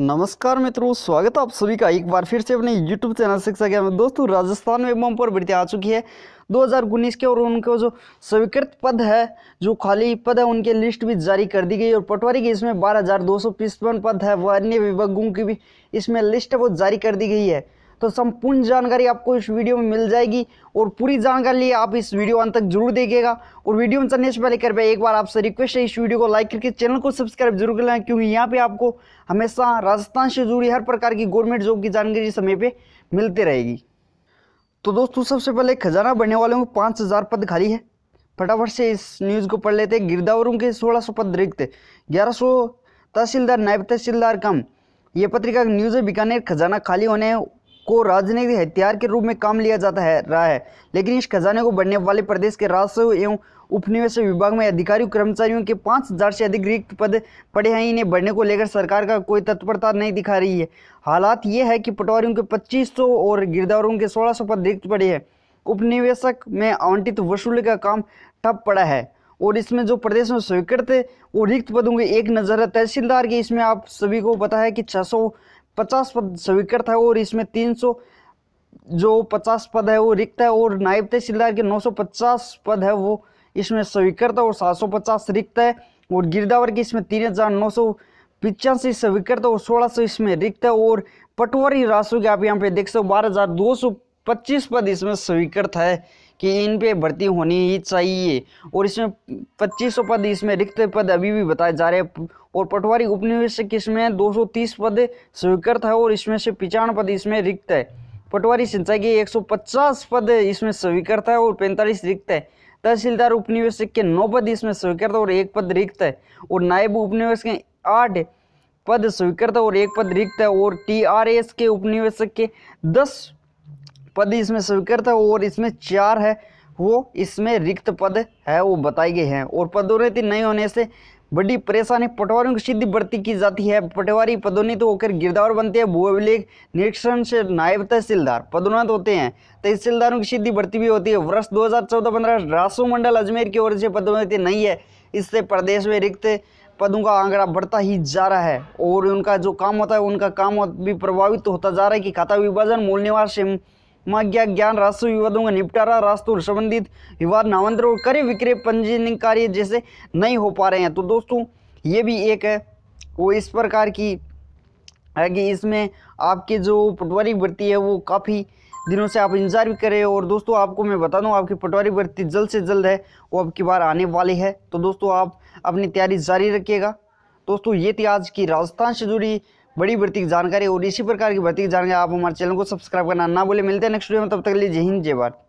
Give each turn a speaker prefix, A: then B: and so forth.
A: नमस्कार मित्रों स्वागत है आप सभी का एक बार फिर से अपने YouTube चैनल शिक्षा के दोस्तों राजस्थान में बम पर भर्ती आ चुकी है 2019 के और उनको जो स्वीकृत पद है जो खाली पद है उनके लिस्ट भी जारी कर दी गई और पटवारी की इसमें बारह पद है वह अन्य विभागों की भी इसमें लिस्ट वो जारी कर दी गई है तो संपूर्ण जानकारी आपको इस वीडियो में मिल जाएगी और पूरी जानकारी लिए आप इस वीडियो अंत तक जरूर देखिएगा और वीडियो में चलने से पहले कृपया एक बार आपसे रिक्वेस्ट है इस वीडियो को लाइक करके चैनल को सब्सक्राइब जरूर कर लें क्योंकि यहाँ पे आपको हमेशा राजस्थान से जुड़ी हर प्रकार की गवर्नमेंट जॉब की जानकारी समय पर मिलती रहेगी तो दोस्तों सबसे पहले खजाना बनने वालों को पाँच हज़ार पद खाली है फटाफट से इस न्यूज़ को पढ़ लेते हैं गिरदावरों के सोलह सौ पद रिक्त ग्यारह सौ तहसीलदार नायब तहसीलदार कम ये पत्रिका न्यूज़ है बीकानेर खजाना खाली होने को राजनीतिक हथियार के रूप में काम लिया जाता है रहा है लेकिन इस खजाने को बढ़ने वाले प्रदेश के राजस्व एवं उपनिवेश विभाग में अधिकारियों कर्मचारियों के पाँच हजार से अधिक रिक्त पद पड़े हैं इन्हें बढ़ने को लेकर सरकार का कोई तत्परता नहीं दिखा रही है हालात ये है कि पटवारियों के पच्चीस और गिरदारों के सोलह पद रिक्त पड़े हैं उपनिवेशक में आवंटित वसूली का काम ठप पड़ा है और इसमें जो प्रदेश में स्वीकृत वो रिक्त पदों के एक नज़र है तहसीलदार के इसमें आप सभी को पता है कि छः पचास पद स्वीकृत है और इसमें तीन सौ जो पचास पद है वो रिक्त है और नायब तहसीलदार के 950 पद है वो इसमें स्वीकृत है और 750 रिक्त है और गिरदावर की इसमें तीन हजार नौ सौ पिचासी स्वीकृत और सोलह सौ इसमें रिक्त है और पटवारी राशि के आप यहाँ पे देख सकते हो बारह हजार दो सौ 25 पद इसमें स्वीकृत है कि इन पे भर्ती होनी ही चाहिए और इसमें पच्चीसों पद इसमें रिक्त पद अभी भी बताए जा रहे हैं और पटवारी उपनिवेशक इसमें 230 पद स्वीकृत है और इसमें से पिचान पद इसमें रिक्त है पटवारी सिंचाई के 150 पद इसमें स्वीकृत है और 45 रिक्त है तहसीलदार उपनिवेशक के नौ पद इसमें स्वीकृत और एक पद रिक्त है और नायब उपनिवेशक के आठ पद स्वीकृत और एक पद रिक्त है और एस के उपनिवेशक के दस पद इसमें स्वीकृत है और इसमें चार है वो इसमें रिक्त पद है वो बताए गए हैं और पदोन्नति नहीं होने से बड़ी परेशानी पटवारियों की सीधी भर्ती की जाती है पटवारी पदोन्नत तो होकर गिरदावर बनते हैं भूअभिलेख निरीक्षण से नायब तहसीलदार पदोन्नत होते हैं तहसीलदारों की सीधी भर्ती भी होती है वर्ष 2014 पंद्रह रासो मंडल अजमेर की ओर से पदोन्नति नहीं है इससे प्रदेश में रिक्त पदों का आंकड़ा बढ़ता ही जा रहा है और उनका जो काम होता है उनका काम भी प्रभावित होता जा रहा है कि खाता विभाजन मूल निवास માગ્યા ज्ञान રાસુ विवादों का निपटारा रास्तों संबंधित विवाद नामांतर और कर विक्रय पंजीयन कार्य जैसे नहीं हो पा रहे हैं तो दोस्तों ये भी एक है वो इस प्रकार की है कि इसमें आपके जो पटवारी भर्ती है वो काफ़ी दिनों से आप इंतजार भी कर रहे हो और दोस्तों आपको मैं बता दूं आपकी पटवारी भर्ती जल्द से जल्द है वो आपकी बार आने वाली है तो दोस्तों आप अपनी तैयारी जारी रखिएगा दोस्तों ये थी आज की राजस्थान से जुड़ी बड़ी की जानकारी और इसी प्रकार की की जानकारी आप हमारे चैनल को सब्सक्राइब करना ना बोले मिलते हैं नेक्स्ट वीडियो में तब तक लीजिए जय हिंद जय भारत